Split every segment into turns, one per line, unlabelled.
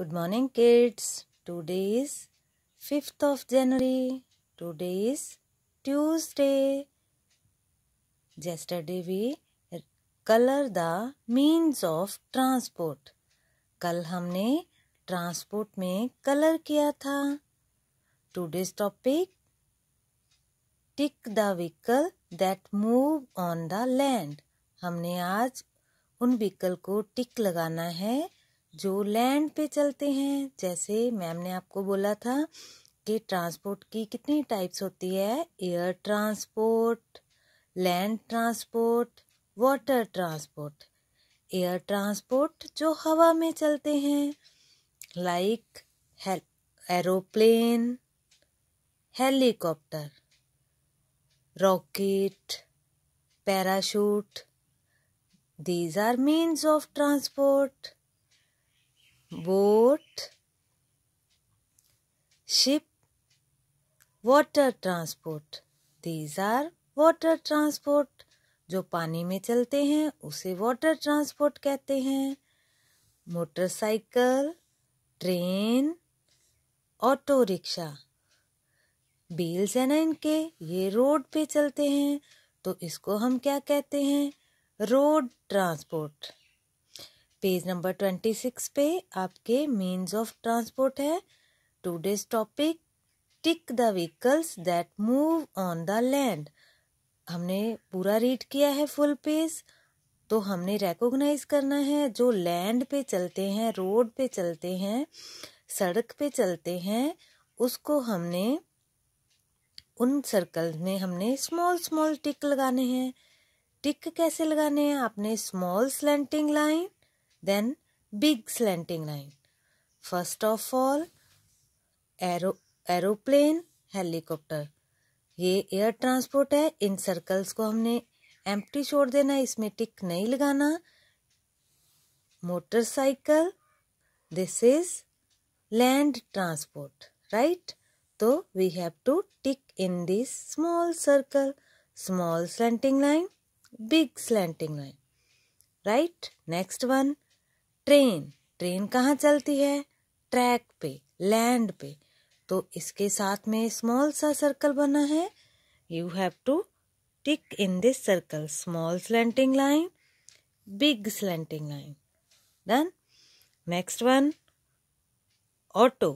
Good morning kids today's fifth of January today's Tuesday yesterday we colour the means of transport कल हमने transport में colour किया था today's topic tick the vehicle that move on the land हमने आज उन vehicle को टिक लगाना है जो लैंड पे चलते हैं जैसे मैम ने आपको बोला था कि ट्रांसपोर्ट की कितनी टाइप्स होती है air transport land transport water transport air transport जो हवा में चलते हैं like aeroplane helicopter rocket parachute these are means of transport boat ship water transport these are water transport जो पानी में चलते हैं उसे वाटर ट्रांसपोर्ट कहते हैं मोटरसाइकिल ट्रेन ऑटो रिक्शा बेल्स है ना इनके ये रोड पे चलते हैं तो इसको हम क्या कहते हैं road transport page number twenty six पे आपके मीन्स ऑफ ट्रांसपोर्ट है today's topic tick the vehicles that move on the land हमने पूरा रीड किया है फुल पेज तो हमने रेकोगनाइज करना है जो लैंड पे चलते हैं रोड पे चलते हैं सड़क पे चलते हैं उसको हमने उन सर्कल में हमने स्मॉल स्मॉल टिक लगाने हैं टिक कैसे लगाने हैं आपने small slanting line then big slanting line. First of all, aero, aeroplane helicopter ये एयर ट्रांसपोर्ट है इन सर्कल्स को हमने एम्प्टी छोड़ देना इसमें टिक नहीं लगाना motorcycle this is land transport right तो we have to tick in this small circle small slanting line big slanting line right next one train train कहाँ चलती है ट्रैक पे लैंड पे तो इसके साथ में स्मॉल सा सर्कल बना है you have to tick in this circle small slanting line big slanting line done next one auto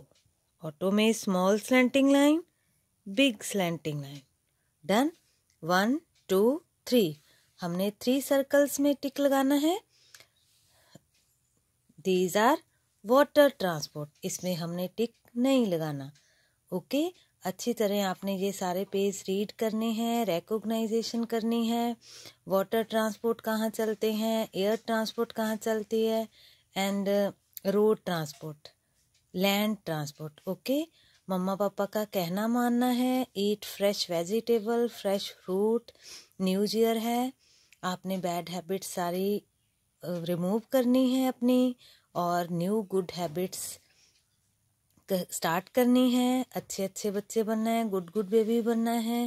auto में small slanting line big slanting line done one two three हमने थ्री सर्कल्स में tick लगाना है these are water transport इसमें हमने टिक नहीं लगाना ओके अच्छी तरह आपने ये सारे पेज रीड करने हैं रेकोगनाइजेशन करनी है वाटर ट्रांसपोर्ट कहाँ चलते हैं एयर ट्रांसपोर्ट कहाँ चलती है and road transport land transport okay मम्मा पापा का कहना मानना है eat fresh vegetable fresh fruit news year है आपने बैड हैबिट सारी रिमूव करनी है अपनी और न्यू गुड हैबिट्स स्टार्ट करनी है अच्छे अच्छे बच्चे बनना है गुड गुड बेबी बनना है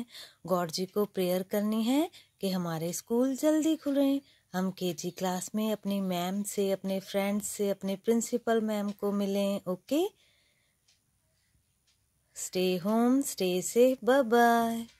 गॉड जी को प्रेयर करनी है कि हमारे स्कूल जल्दी खुलें हम केजी क्लास में अपनी मैम से अपने फ्रेंड्स से अपने प्रिंसिपल मैम को मिलें okay stay home stay safe bye bye